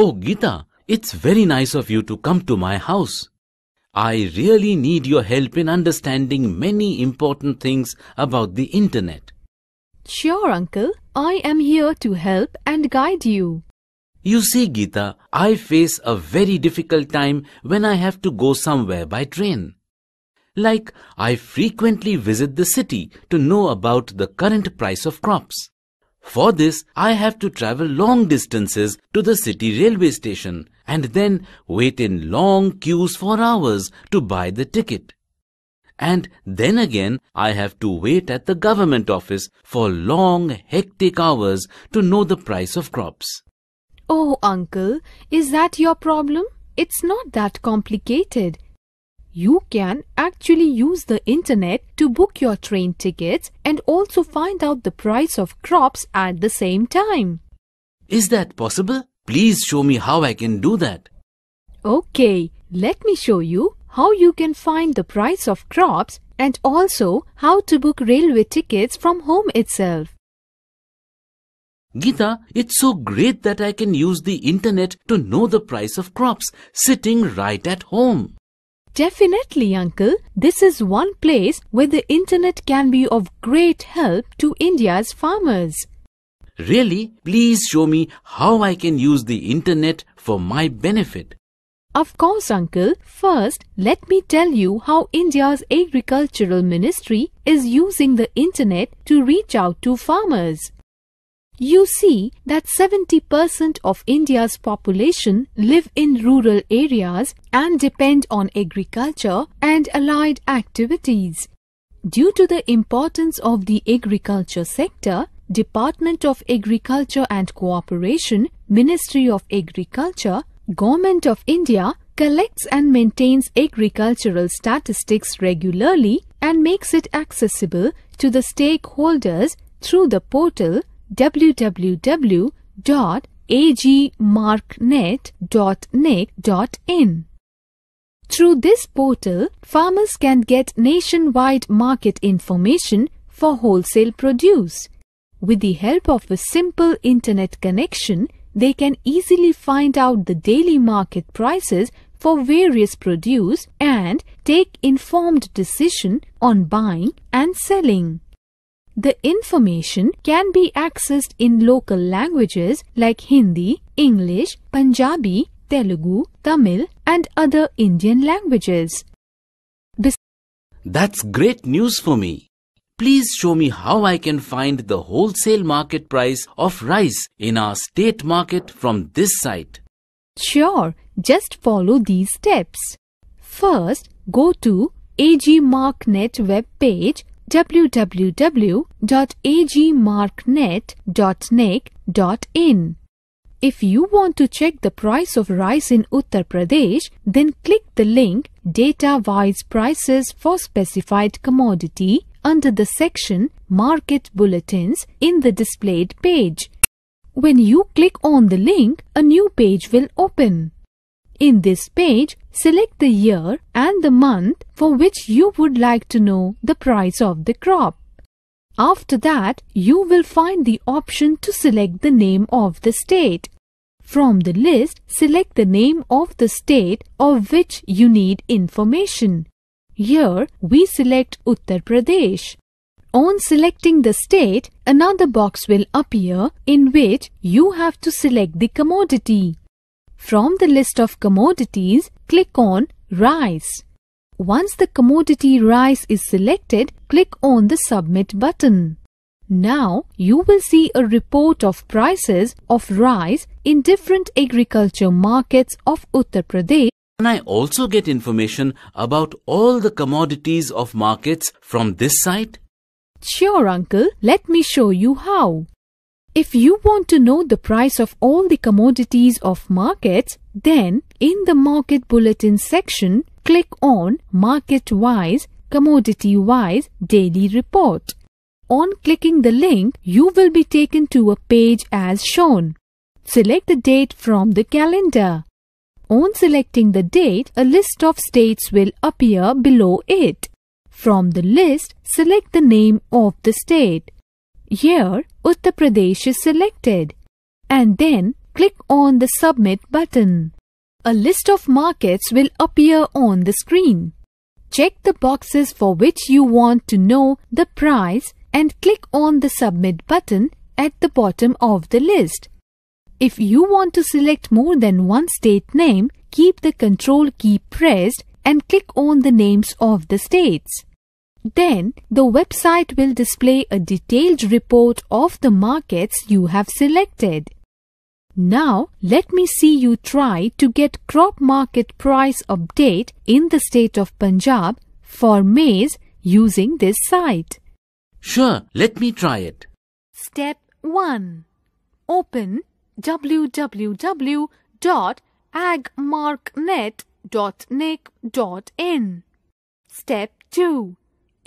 Oh, Gita, it's very nice of you to come to my house. I really need your help in understanding many important things about the internet. Sure, uncle. I am here to help and guide you. You see, Gita, I face a very difficult time when I have to go somewhere by train. Like, I frequently visit the city to know about the current price of crops. For this, I have to travel long distances to the city railway station and then wait in long queues for hours to buy the ticket. And then again, I have to wait at the government office for long, hectic hours to know the price of crops. Oh, uncle, is that your problem? It's not that complicated you can actually use the internet to book your train tickets and also find out the price of crops at the same time. Is that possible? Please show me how I can do that. Okay, let me show you how you can find the price of crops and also how to book railway tickets from home itself. Gita, it's so great that I can use the internet to know the price of crops sitting right at home. Definitely, Uncle. This is one place where the internet can be of great help to India's farmers. Really? Please show me how I can use the internet for my benefit. Of course, Uncle. First, let me tell you how India's Agricultural Ministry is using the internet to reach out to farmers you see that 70% of India's population live in rural areas and depend on agriculture and allied activities. Due to the importance of the agriculture sector, Department of Agriculture and Cooperation, Ministry of Agriculture, Government of India collects and maintains agricultural statistics regularly and makes it accessible to the stakeholders through the portal www.agmarknet.nic.in. Through this portal, farmers can get nationwide market information for wholesale produce. With the help of a simple internet connection, they can easily find out the daily market prices for various produce and take informed decision on buying and selling. The information can be accessed in local languages like Hindi, English, Punjabi, Telugu, Tamil and other Indian languages. Bes That's great news for me. Please show me how I can find the wholesale market price of rice in our state market from this site. Sure, just follow these steps. First, go to AG AgMarkNet web page www.agmarknet.net.in. If you want to check the price of rice in Uttar Pradesh, then click the link Data-wise prices for specified commodity under the section Market Bulletins in the displayed page. When you click on the link, a new page will open. In this page, Select the year and the month for which you would like to know the price of the crop. After that, you will find the option to select the name of the state. From the list, select the name of the state of which you need information. Here, we select Uttar Pradesh. On selecting the state, another box will appear in which you have to select the commodity. From the list of commodities, click on Rice. Once the commodity rice is selected, click on the Submit button. Now, you will see a report of prices of rice in different agriculture markets of Uttar Pradesh. Can I also get information about all the commodities of markets from this site? Sure, uncle. Let me show you how. If you want to know the price of all the commodities of markets, then in the market bulletin section, click on market wise, commodity wise daily report. On clicking the link, you will be taken to a page as shown. Select the date from the calendar. On selecting the date, a list of states will appear below it. From the list, select the name of the state. Here, Uttar Pradesh is selected. And then click on the Submit button. A list of markets will appear on the screen. Check the boxes for which you want to know the price and click on the Submit button at the bottom of the list. If you want to select more than one state name, keep the Control key pressed and click on the names of the states. Then the website will display a detailed report of the markets you have selected. Now let me see you try to get crop market price update in the state of Punjab for maize using this site. Sure, let me try it. Step 1. Open www.agmarknet.nic.in. Step 2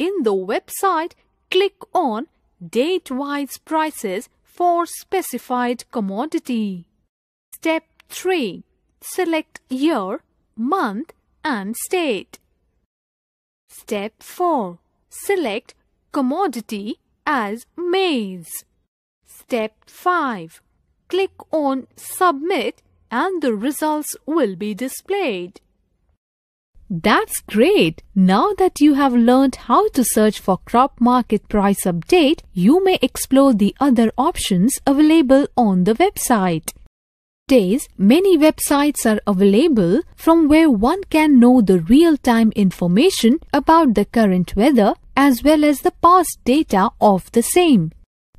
in the website, click on Date-wise prices for specified commodity. Step 3. Select year, month and state. Step 4. Select commodity as maize. Step 5. Click on Submit and the results will be displayed. That's great! Now that you have learned how to search for crop market price update, you may explore the other options available on the website. Days, many websites are available from where one can know the real-time information about the current weather as well as the past data of the same.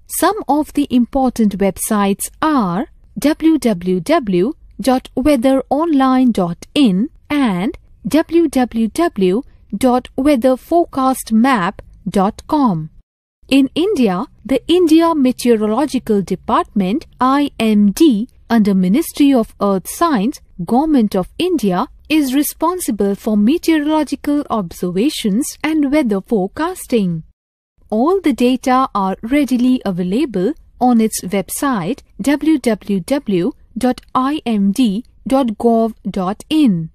Some of the important websites are www.weatheronline.in and www.weatherforecastmap.com. In India, the India Meteorological Department IMD under Ministry of Earth Science, Government of India is responsible for meteorological observations and weather forecasting. All the data are readily available on its website www.imd.gov.in.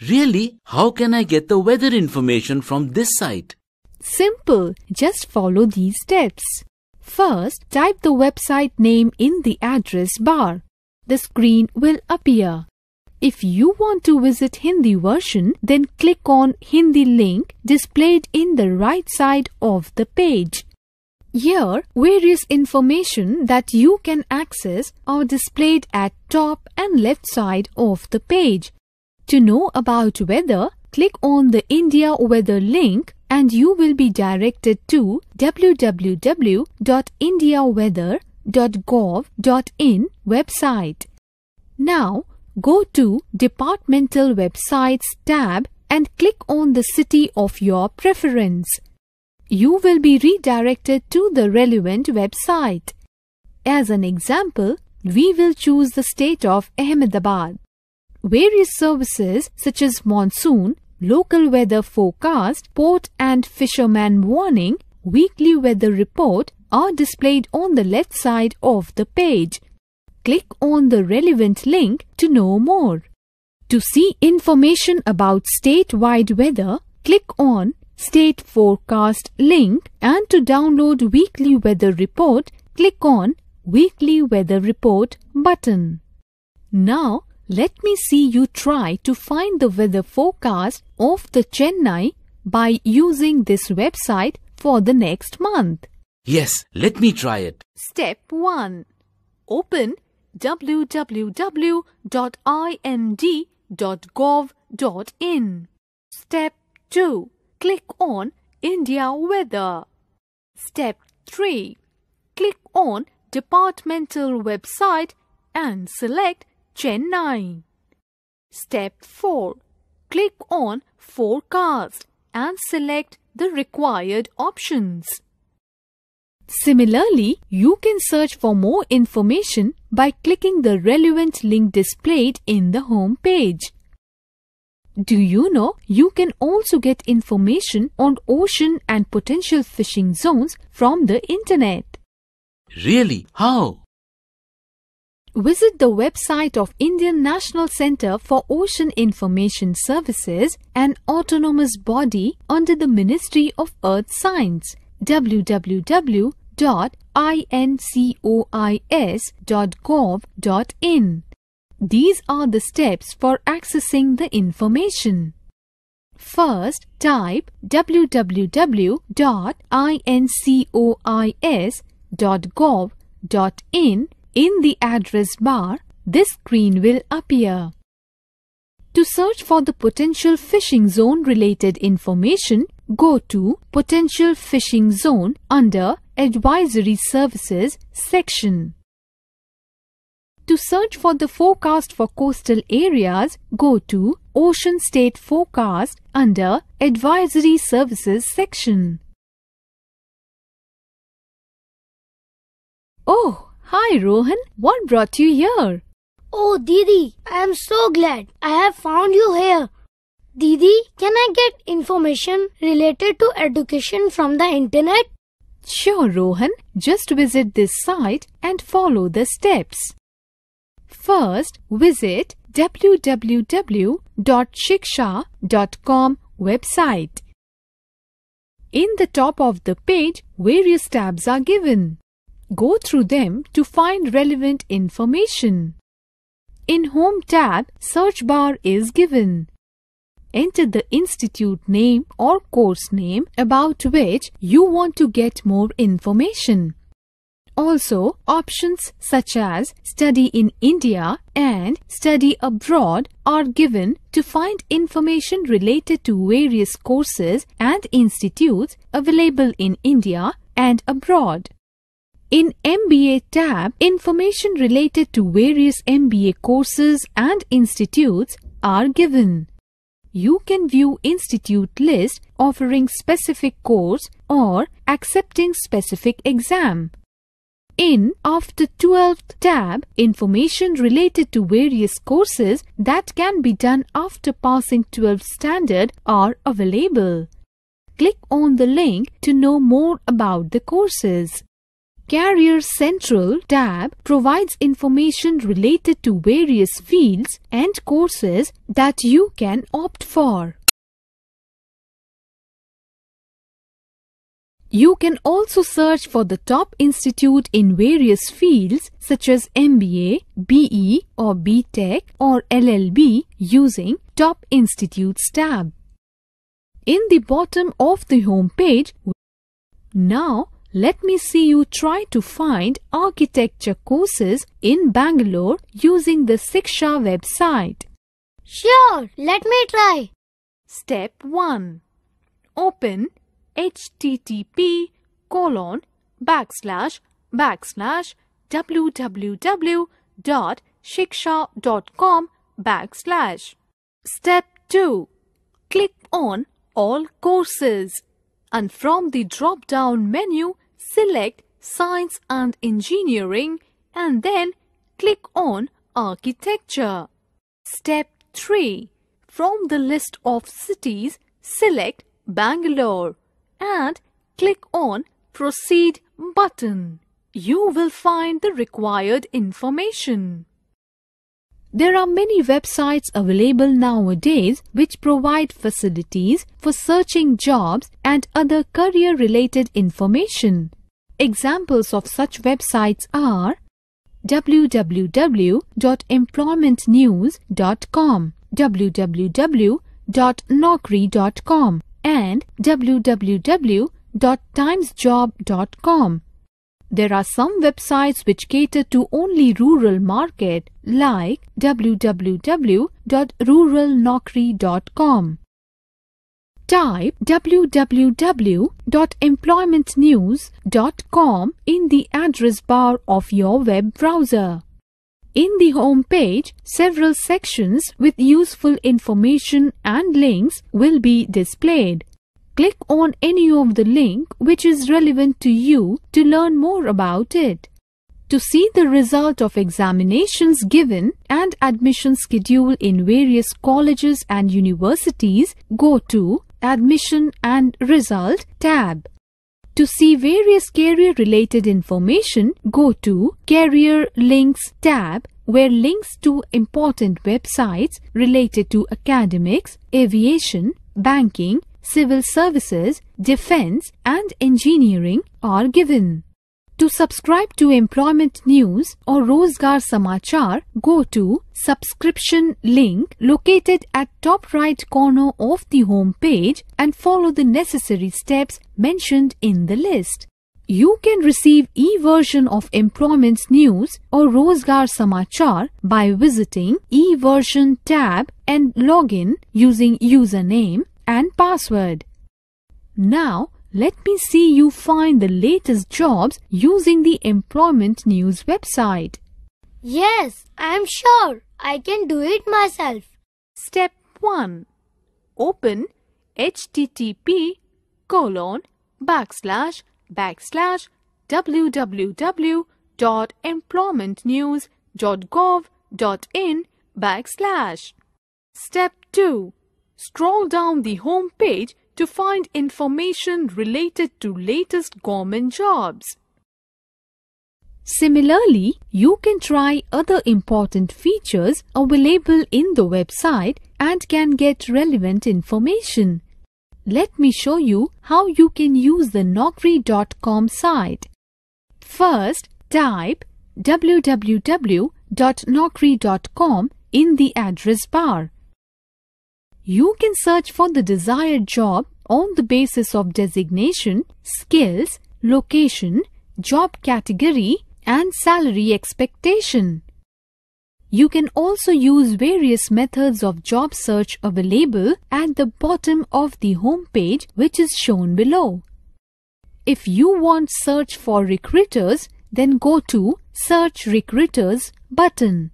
Really, how can I get the weather information from this site? Simple, just follow these steps. First, type the website name in the address bar. The screen will appear. If you want to visit Hindi version, then click on Hindi link displayed in the right side of the page. Here, various information that you can access are displayed at top and left side of the page. To know about weather, click on the India Weather link and you will be directed to www.indiaweather.gov.in website. Now, go to Departmental Websites tab and click on the city of your preference. You will be redirected to the relevant website. As an example, we will choose the state of Ahmedabad various services such as monsoon, local weather forecast, port and fisherman warning, weekly weather report are displayed on the left side of the page. Click on the relevant link to know more. To see information about statewide weather, click on State Forecast link and to download weekly weather report, click on Weekly Weather Report button. Now, let me see you try to find the weather forecast of the Chennai by using this website for the next month. Yes, let me try it. Step 1. Open www.ind.gov.in. Step 2. Click on India Weather. Step 3. Click on Departmental Website and select Chennai. Step 4. Click on Forecast and select the required options. Similarly, you can search for more information by clicking the relevant link displayed in the home page. Do you know you can also get information on ocean and potential fishing zones from the internet? Really? How? Visit the website of Indian National Centre for Ocean Information Services, an autonomous body under the Ministry of Earth Science, www.incois.gov.in. These are the steps for accessing the information. First, type www.incois.gov.in in the address bar, this screen will appear. To search for the potential fishing zone related information, go to Potential Fishing Zone under Advisory Services section. To search for the forecast for coastal areas, go to Ocean State Forecast under Advisory Services section. Oh, Hi Rohan, what brought you here? Oh Didi, I am so glad I have found you here. Didi, can I get information related to education from the internet? Sure Rohan, just visit this site and follow the steps. First, visit www.shiksha.com website. In the top of the page, various tabs are given. Go through them to find relevant information. In Home tab, search bar is given. Enter the institute name or course name about which you want to get more information. Also, options such as study in India and study abroad are given to find information related to various courses and institutes available in India and abroad. In MBA tab, information related to various MBA courses and institutes are given. You can view institute list offering specific course or accepting specific exam. In After 12th tab, information related to various courses that can be done after passing 12 standard are available. Click on the link to know more about the courses. Career Central tab provides information related to various fields and courses that you can opt for. You can also search for the top institute in various fields such as MBA, BE or BTech or LLB using Top Institutes tab. In the bottom of the home page, now let me see you try to find architecture courses in Bangalore using the Siksha website. Sure, let me try. Step 1. Open http colon backslash backslash www.shiksha.com backslash. Step 2. Click on All Courses and from the drop-down menu, select Science and Engineering and then click on Architecture. Step 3. From the list of cities, select Bangalore and click on Proceed button. You will find the required information. There are many websites available nowadays which provide facilities for searching jobs and other career related information. Examples of such websites are www.employmentnews.com, www.nokri.com, and www.timesjob.com. There are some websites which cater to only rural market like www.ruralnokri.com type www.employmentnews.com in the address bar of your web browser. In the home page, several sections with useful information and links will be displayed. Click on any of the link which is relevant to you to learn more about it. To see the result of examinations given and admission schedule in various colleges and universities, go to Admission and Result tab. To see various career related information, go to Career Links tab where links to important websites related to academics, aviation, banking, civil services, defense and engineering are given. To subscribe to employment news or Rozgar Samachar, go to subscription link located at top right corner of the home page and follow the necessary steps mentioned in the list. You can receive e-version of employment news or Rozgar Samachar by visiting e-version tab and login using username and password. Now, let me see you find the latest jobs using the Employment News website. Yes, I'm sure I can do it myself. Step 1. Open http colon backslash backslash www.employmentnews.gov.in backslash. Step 2. Scroll down the home page to find information related to latest government jobs. Similarly, you can try other important features available in the website and can get relevant information. Let me show you how you can use the Naukri.com site. First, type www.naukri.com in the address bar. You can search for the desired job on the basis of designation, skills, location, job category, and salary expectation. You can also use various methods of job search available at the bottom of the home page which is shown below. If you want search for recruiters, then go to search recruiters button.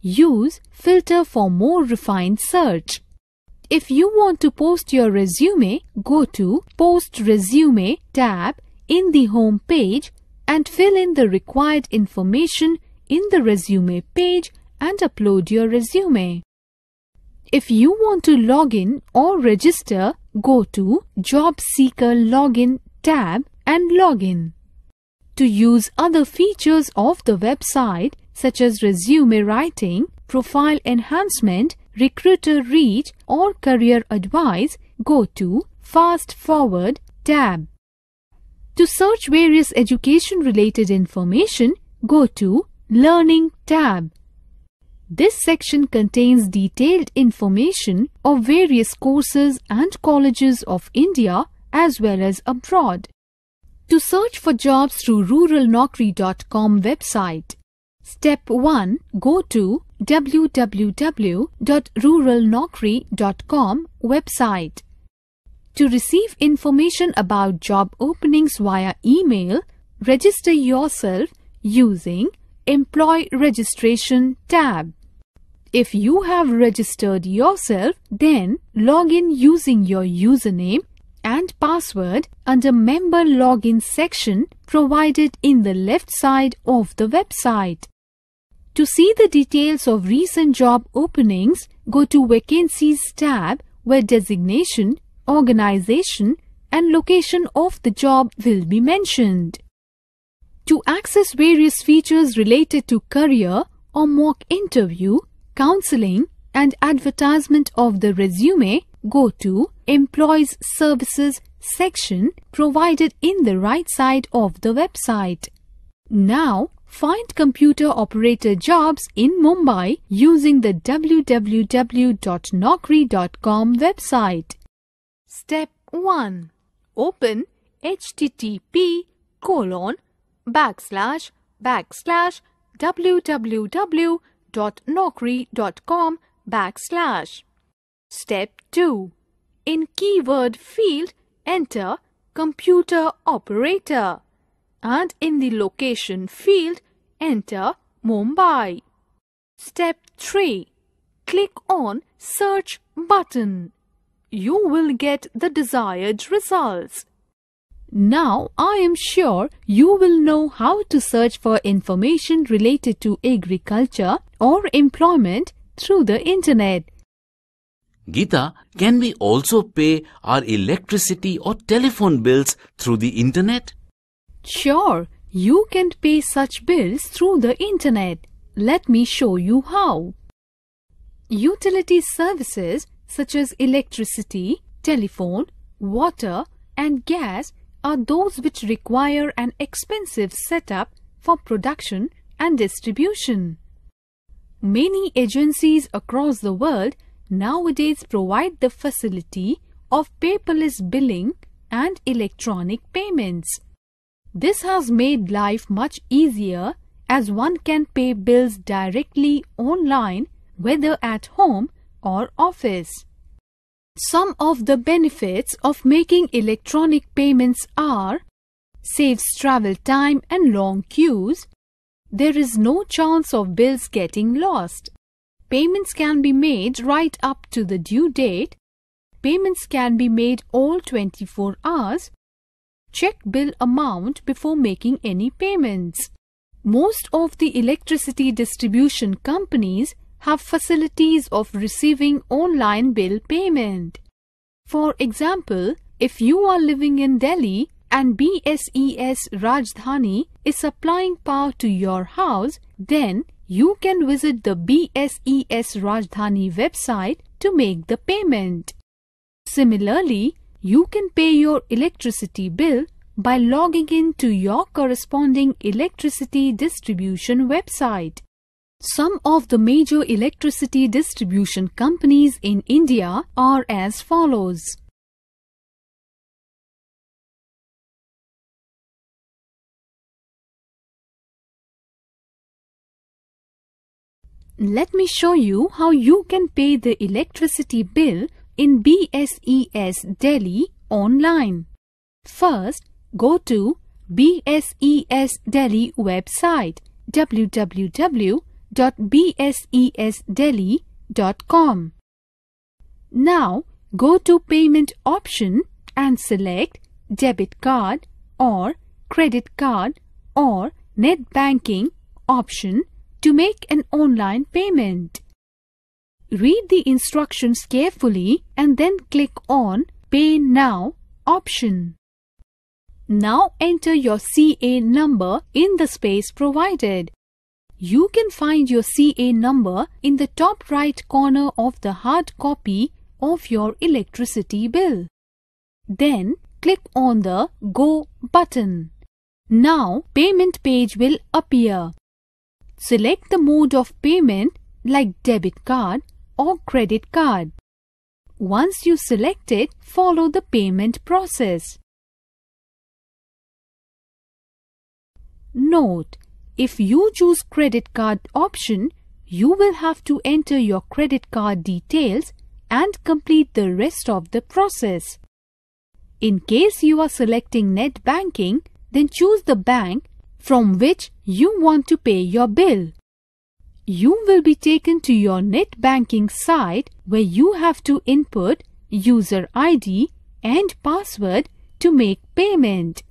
Use filter for more refined search. If you want to post your resume, go to Post Resume tab in the home page and fill in the required information in the resume page and upload your resume. If you want to log in or register, go to Job Seeker Login tab and log in. To use other features of the website such as resume writing, profile enhancement recruiter reach or career advice, go to fast forward tab. To search various education related information, go to learning tab. This section contains detailed information of various courses and colleges of India as well as abroad. To search for jobs through RuralNokri.com website. Step 1. Go to www.ruralnokri.com website. To receive information about job openings via email, register yourself using Employee Registration tab. If you have registered yourself, then log in using your username and password under member login section provided in the left side of the website. To see the details of recent job openings, go to Vacancies tab where designation, organization and location of the job will be mentioned. To access various features related to career or mock interview, counseling and advertisement of the resume, go to Employees Services section provided in the right side of the website. Now, Find computer operator jobs in Mumbai using the www.nokri.com website. Step 1. Open http colon backslash backslash www.nokri.com backslash. Step 2. In keyword field, enter computer operator and in the location field, enter Mumbai. Step 3. Click on Search button. You will get the desired results. Now I am sure you will know how to search for information related to agriculture or employment through the internet. Gita, can we also pay our electricity or telephone bills through the internet? Sure, you can pay such bills through the internet. Let me show you how. Utility services such as electricity, telephone, water and gas are those which require an expensive setup for production and distribution. Many agencies across the world nowadays provide the facility of paperless billing and electronic payments. This has made life much easier as one can pay bills directly online whether at home or office. Some of the benefits of making electronic payments are saves travel time and long queues, there is no chance of bills getting lost, payments can be made right up to the due date, payments can be made all 24 hours, check bill amount before making any payments. Most of the electricity distribution companies have facilities of receiving online bill payment. For example, if you are living in Delhi and BSES Rajdhani is supplying power to your house, then you can visit the BSES Rajdhani website to make the payment. Similarly, you can pay your electricity bill by logging in to your corresponding electricity distribution website. Some of the major electricity distribution companies in India are as follows. Let me show you how you can pay the electricity bill in BSES Delhi online. First, go to BSES Delhi website www.bsesdelhi.com. Now, go to payment option and select debit card or credit card or net banking option to make an online payment. Read the instructions carefully and then click on Pay Now option. Now enter your CA number in the space provided. You can find your CA number in the top right corner of the hard copy of your electricity bill. Then click on the Go button. Now payment page will appear. Select the mode of payment like debit card or credit card. Once you select it, follow the payment process. Note, if you choose credit card option, you will have to enter your credit card details and complete the rest of the process. In case you are selecting net banking, then choose the bank from which you want to pay your bill you will be taken to your net banking site where you have to input user ID and password to make payment.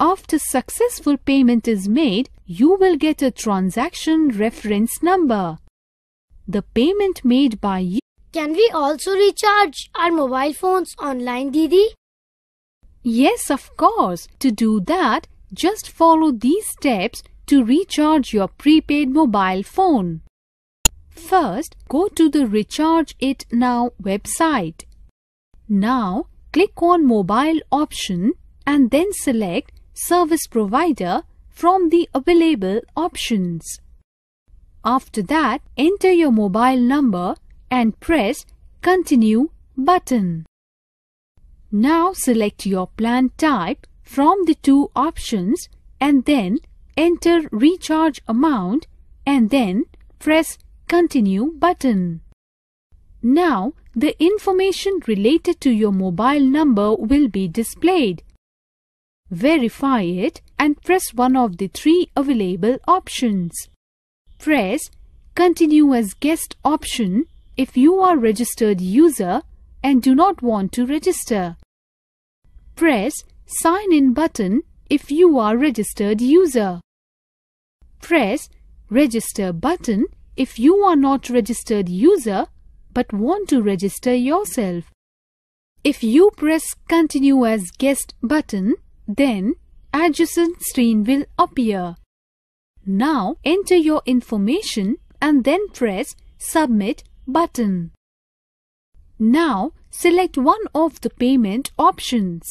After successful payment is made, you will get a transaction reference number. The payment made by you. Can we also recharge our mobile phones online, Didi? Yes, of course. To do that, just follow these steps to recharge your prepaid mobile phone. First, go to the Recharge It Now website. Now, click on Mobile option and then select Service Provider from the available options. After that, enter your mobile number and press Continue button. Now select your plan type from the two options and then enter recharge amount and then press continue button. Now the information related to your mobile number will be displayed. Verify it and press one of the three available options. Press Continue as guest option if you are registered user and do not want to register. Press Sign in button if you are registered user. Press register button if you are not registered user but want to register yourself. If you press continue as guest button, then adjacent screen will appear. Now enter your information and then press submit button. Now select one of the payment options.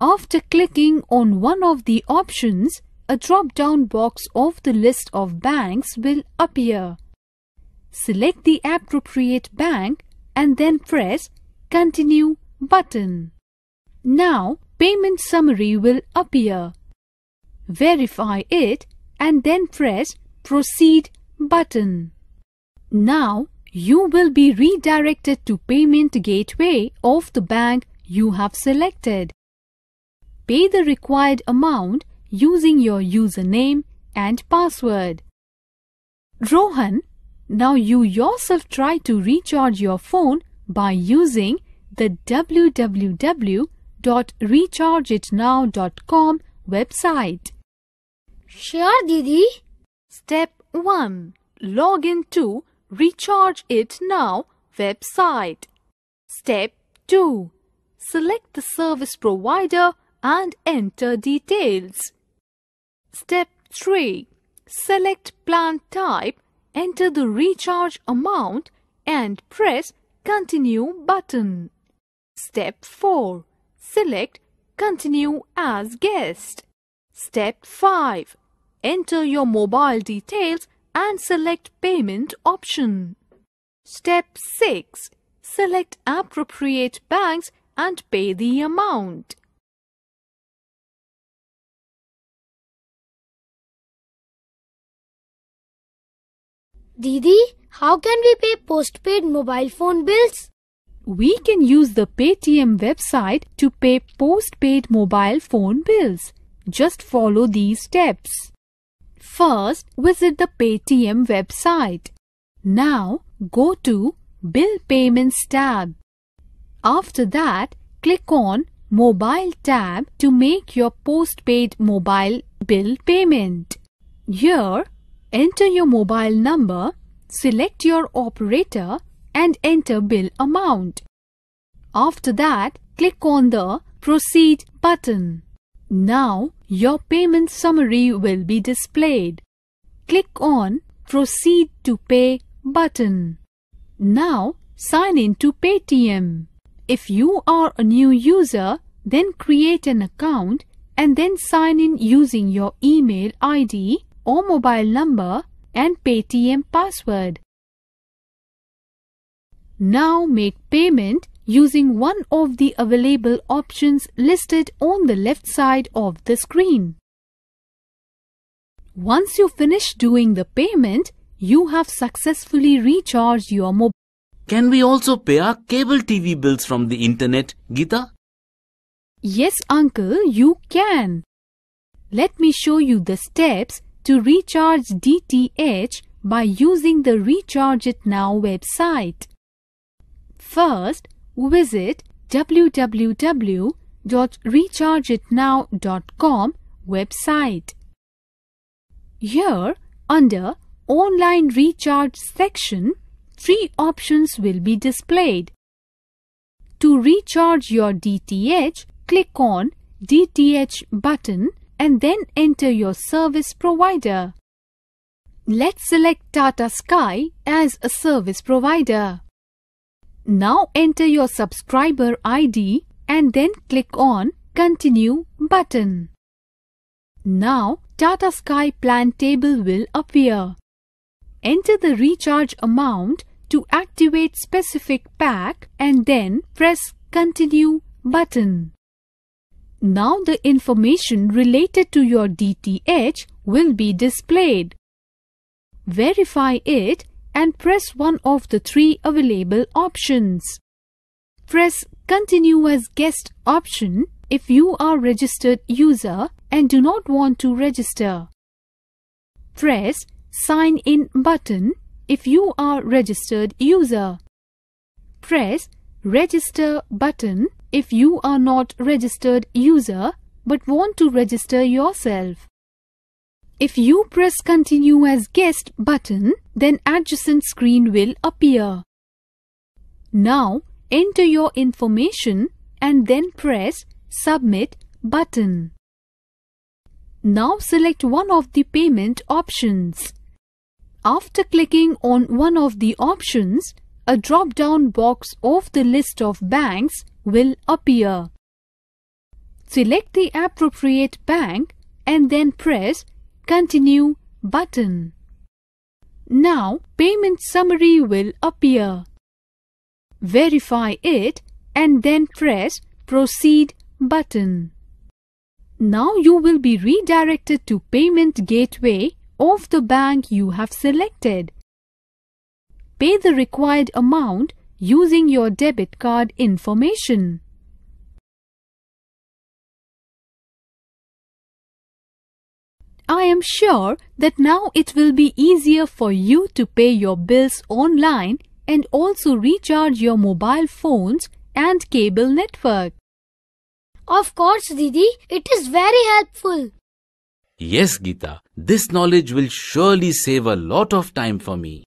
After clicking on one of the options, a drop-down box of the list of banks will appear. Select the appropriate bank and then press Continue button. Now, payment summary will appear. Verify it and then press Proceed button. Now, you will be redirected to payment gateway of the bank you have selected. Pay the required amount using your username and password. Rohan, now you yourself try to recharge your phone by using the www.rechargeitnow.com website. Sure, Didi. Step 1. Log in to Recharge It Now website. Step 2. Select the service provider and enter details. Step 3. Select plant type, enter the recharge amount and press continue button. Step 4. Select continue as guest. Step 5. Enter your mobile details and select payment option. Step 6. Select appropriate banks and pay the amount. Didi, how can we pay postpaid mobile phone bills? We can use the Paytm website to pay postpaid mobile phone bills. Just follow these steps. First, visit the Paytm website. Now, go to Bill Payments tab. After that, click on Mobile tab to make your postpaid mobile bill payment. Here, Enter your mobile number, select your operator and enter bill amount. After that, click on the Proceed button. Now, your payment summary will be displayed. Click on Proceed to Pay button. Now, sign in to Paytm. If you are a new user, then create an account and then sign in using your email ID or mobile number and Paytm password. Now make payment using one of the available options listed on the left side of the screen. Once you finish doing the payment, you have successfully recharged your mobile. Can we also pay our cable TV bills from the internet, Gita? Yes, uncle, you can. Let me show you the steps to recharge DTH by using the Recharge It Now website. First, visit www.rechargeitnow.com website. Here, under Online Recharge section, three options will be displayed. To recharge your DTH, click on DTH button and then enter your service provider. Let's select Tata Sky as a service provider. Now enter your subscriber ID and then click on Continue button. Now Tata Sky plan table will appear. Enter the recharge amount to activate specific pack and then press Continue button. Now the information related to your DTH will be displayed. Verify it and press one of the three available options. Press Continue as Guest option if you are registered user and do not want to register. Press Sign In button if you are registered user. Press Register button if you are not registered user but want to register yourself. If you press continue as guest button, then adjacent screen will appear. Now enter your information and then press submit button. Now select one of the payment options. After clicking on one of the options, a drop-down box of the list of banks will appear. Select the appropriate bank and then press Continue button. Now payment summary will appear. Verify it and then press Proceed button. Now you will be redirected to payment gateway of the bank you have selected. Pay the required amount using your debit card information. I am sure that now it will be easier for you to pay your bills online and also recharge your mobile phones and cable network. Of course, Didi, it is very helpful. Yes, Gita, this knowledge will surely save a lot of time for me.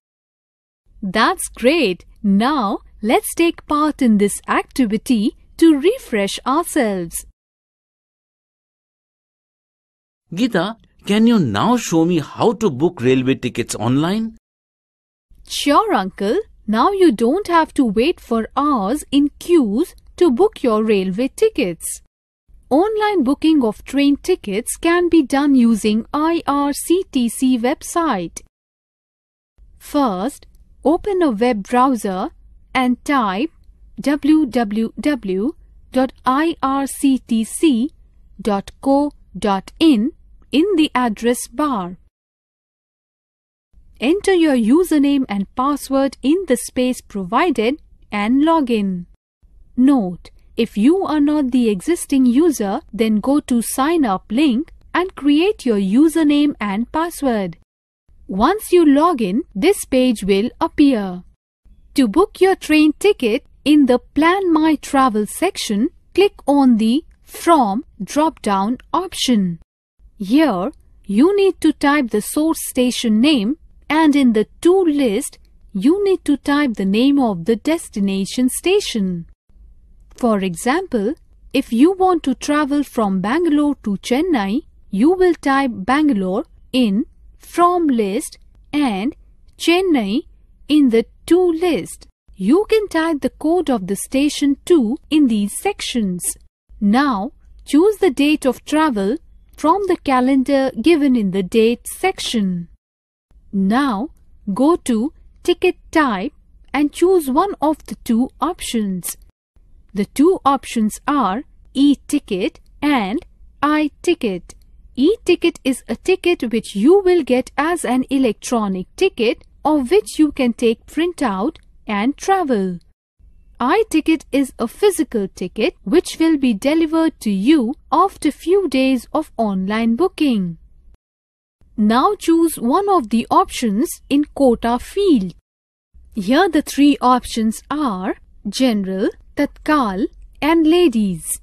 That's great. Now, let's take part in this activity to refresh ourselves. Gita, can you now show me how to book railway tickets online? Sure, uncle. Now you don't have to wait for hours in queues to book your railway tickets. Online booking of train tickets can be done using IRCTC website. First, open a web browser and type www.irctc.co.in in the address bar. Enter your username and password in the space provided and log in. Note, if you are not the existing user, then go to sign up link and create your username and password. Once you log in, this page will appear. To book your train ticket, in the Plan My Travel section, click on the From drop-down option. Here, you need to type the source station name and in the To list, you need to type the name of the destination station. For example, if you want to travel from Bangalore to Chennai, you will type Bangalore in from list and Chennai in the to list. You can type the code of the station to in these sections. Now, choose the date of travel from the calendar given in the date section. Now, go to ticket type and choose one of the two options. The two options are e-ticket and i-ticket e-ticket is a ticket which you will get as an electronic ticket or which you can take printout and travel. I-ticket is a physical ticket which will be delivered to you after few days of online booking. Now choose one of the options in quota field. Here the three options are General, Tatkal and Ladies.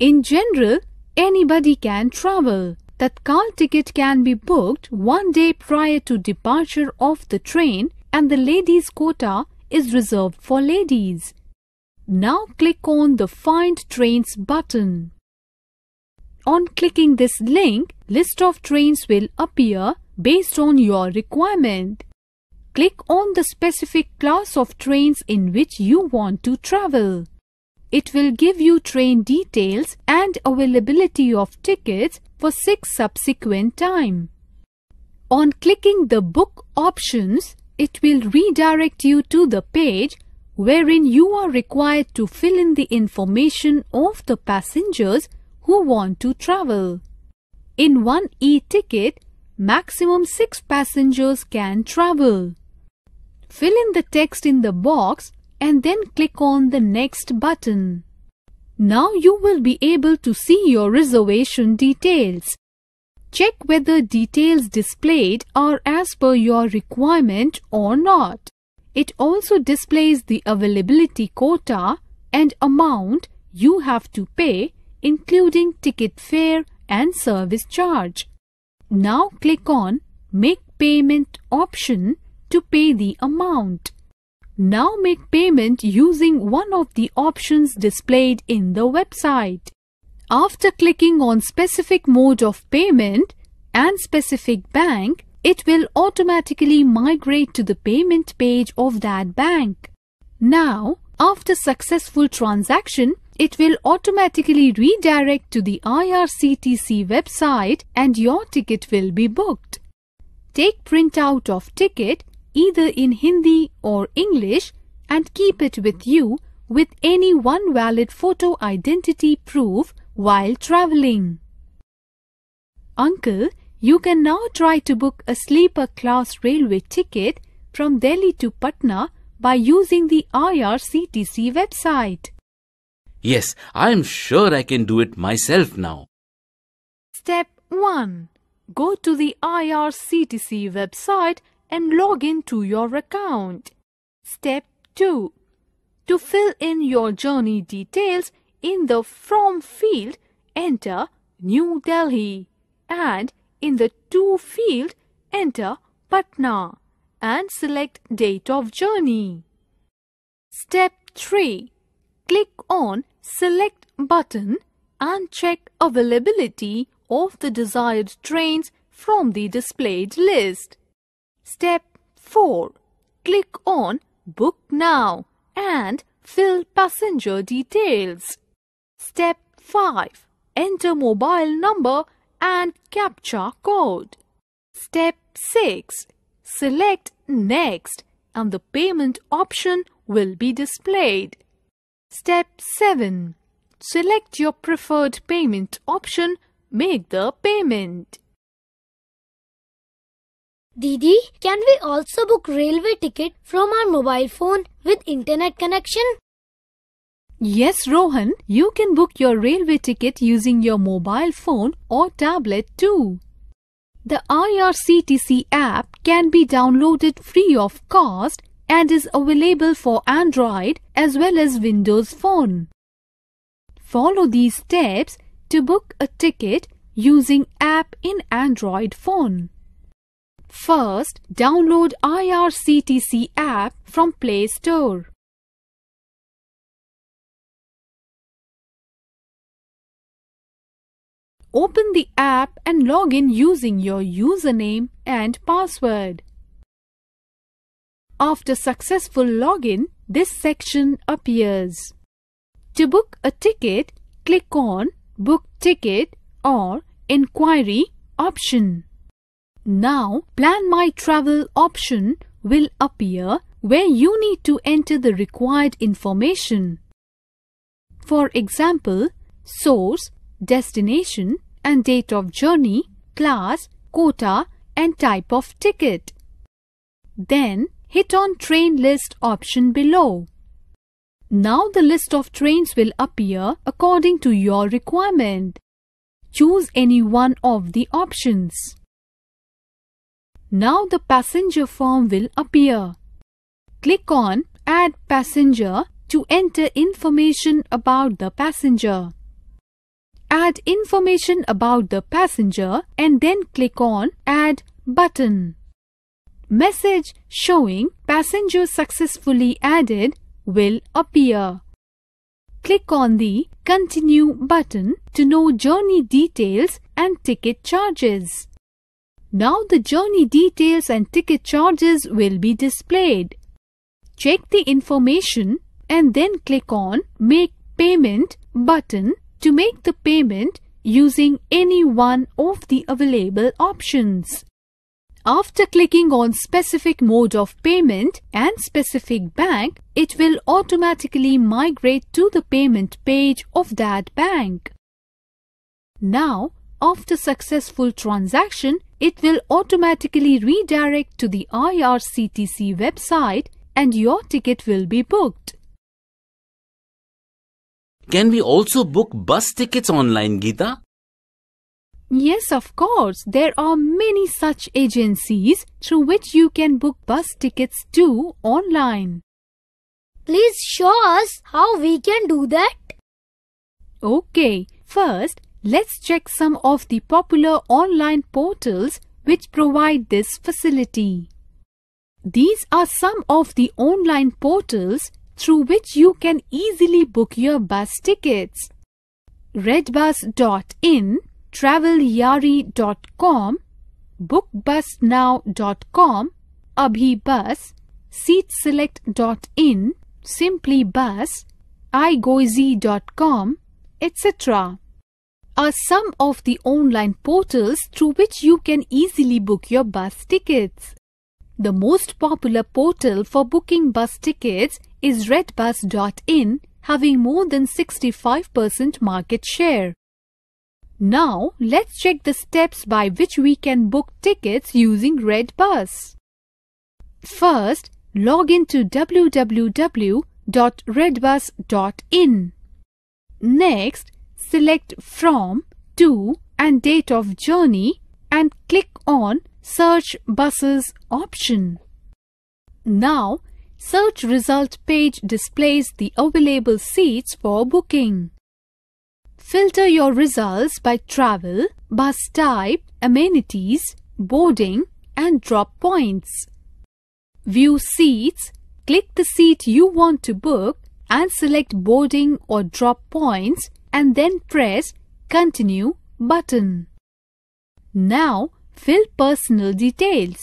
In general, Anybody can travel. Tatkal ticket can be booked one day prior to departure of the train and the ladies quota is reserved for ladies. Now click on the Find Trains button. On clicking this link, list of trains will appear based on your requirement. Click on the specific class of trains in which you want to travel. It will give you train details and availability of tickets for 6 subsequent time. On clicking the book options, it will redirect you to the page wherein you are required to fill in the information of the passengers who want to travel. In one e-ticket, maximum 6 passengers can travel. Fill in the text in the box and then click on the Next button. Now you will be able to see your reservation details. Check whether details displayed are as per your requirement or not. It also displays the availability quota and amount you have to pay including ticket fare and service charge. Now click on Make Payment option to pay the amount. Now make payment using one of the options displayed in the website. After clicking on specific mode of payment and specific bank, it will automatically migrate to the payment page of that bank. Now, after successful transaction, it will automatically redirect to the IRCTC website and your ticket will be booked. Take printout of ticket either in Hindi or English and keep it with you with any one valid photo identity proof while traveling. Uncle, you can now try to book a sleeper class railway ticket from Delhi to Patna by using the IRCTC website. Yes, I am sure I can do it myself now. Step 1. Go to the IRCTC website and log into your account. Step 2. To fill in your journey details in the From field, enter New Delhi and in the To field, enter Patna and select Date of Journey. Step 3. Click on Select button and check availability of the desired trains from the displayed list. Step 4. Click on Book Now and fill passenger details. Step 5. Enter mobile number and CAPTCHA code. Step 6. Select Next and the payment option will be displayed. Step 7. Select your preferred payment option. Make the payment. Didi, can we also book railway ticket from our mobile phone with internet connection? Yes, Rohan, you can book your railway ticket using your mobile phone or tablet too. The IRCTC app can be downloaded free of cost and is available for Android as well as Windows Phone. Follow these steps to book a ticket using app in Android phone. First, download IRCTC app from Play Store. Open the app and log in using your username and password. After successful login, this section appears. To book a ticket, click on Book Ticket or Inquiry option. Now plan my travel option will appear where you need to enter the required information. For example, source, destination and date of journey, class, quota and type of ticket. Then hit on train list option below. Now the list of trains will appear according to your requirement. Choose any one of the options. Now the passenger form will appear. Click on Add Passenger to enter information about the passenger. Add information about the passenger and then click on Add button. Message showing passenger successfully added will appear. Click on the Continue button to know journey details and ticket charges. Now the journey details and ticket charges will be displayed. Check the information and then click on Make Payment button to make the payment using any one of the available options. After clicking on specific mode of payment and specific bank, it will automatically migrate to the payment page of that bank. Now, after successful transaction, it will automatically redirect to the IRCTC website and your ticket will be booked. Can we also book bus tickets online, Geeta? Yes, of course. There are many such agencies through which you can book bus tickets too online. Please show us how we can do that. Okay. First, Let's check some of the popular online portals which provide this facility. These are some of the online portals through which you can easily book your bus tickets. Redbus.in, TravelYari.com, BookBusNow.com, AbhiBus, SeatSelect.in, SimplyBus, IGoZ.com, etc are some of the online portals through which you can easily book your bus tickets. The most popular portal for booking bus tickets is redbus.in having more than 65% market share. Now let's check the steps by which we can book tickets using Redbus. First, log in to www.redbus.in. Next, select from, to and date of journey and click on search buses option. Now search result page displays the available seats for booking. Filter your results by travel, bus type, amenities, boarding and drop points. View seats, click the seat you want to book and select boarding or drop points and then press Continue button. Now fill personal details.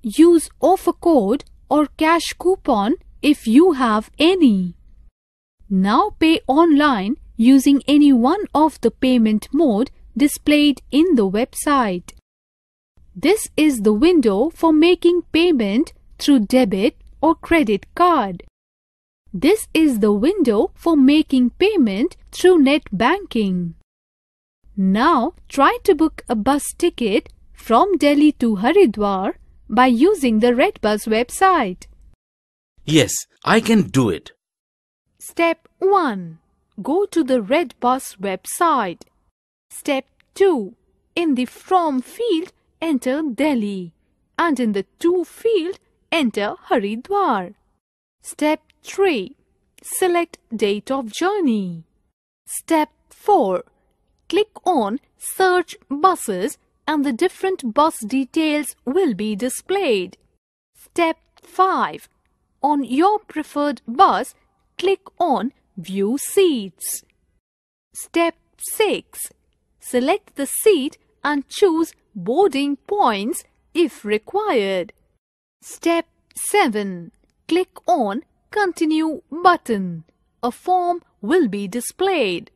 Use offer code or cash coupon if you have any. Now pay online using any one of the payment mode displayed in the website. This is the window for making payment through debit or credit card. This is the window for making payment through net banking. Now try to book a bus ticket from Delhi to Haridwar by using the Redbus website. Yes, I can do it. Step 1. Go to the Redbus website. Step 2. In the From field, enter Delhi. And in the To field, enter Haridwar. Step 3. Select date of journey. Step 4. Click on search buses and the different bus details will be displayed. Step 5. On your preferred bus, click on View Seats. Step 6. Select the seat and choose boarding points if required. Step 7 click on Continue button. A form will be displayed.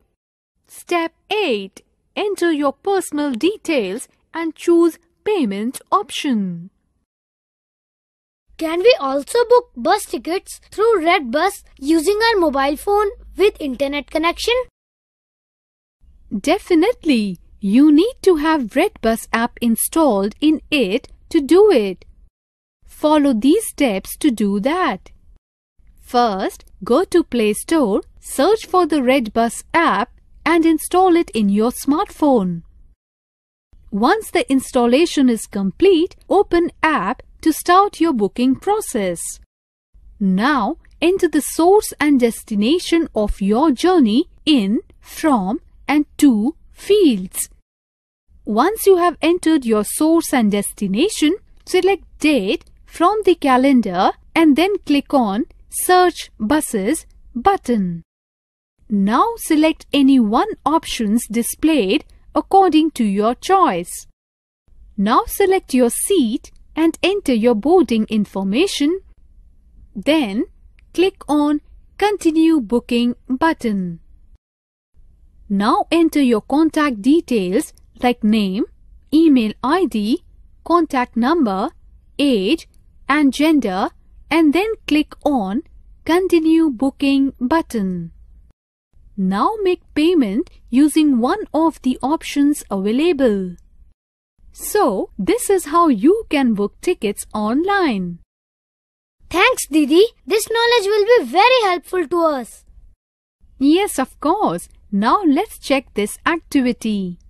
Step 8. Enter your personal details and choose payment option. Can we also book bus tickets through Redbus using our mobile phone with internet connection? Definitely. You need to have Redbus app installed in it to do it. Follow these steps to do that. First, go to Play Store, search for the Redbus app and install it in your smartphone. Once the installation is complete, open app to start your booking process. Now, enter the source and destination of your journey in, from and to fields. Once you have entered your source and destination, select date from the calendar and then click on Search Buses button. Now select any one options displayed according to your choice. Now select your seat and enter your boarding information. Then click on Continue Booking button. Now enter your contact details like name, email ID, contact number, age and gender and then click on Continue Booking button. Now make payment using one of the options available. So, this is how you can book tickets online. Thanks, Didi. This knowledge will be very helpful to us. Yes, of course. Now let's check this activity.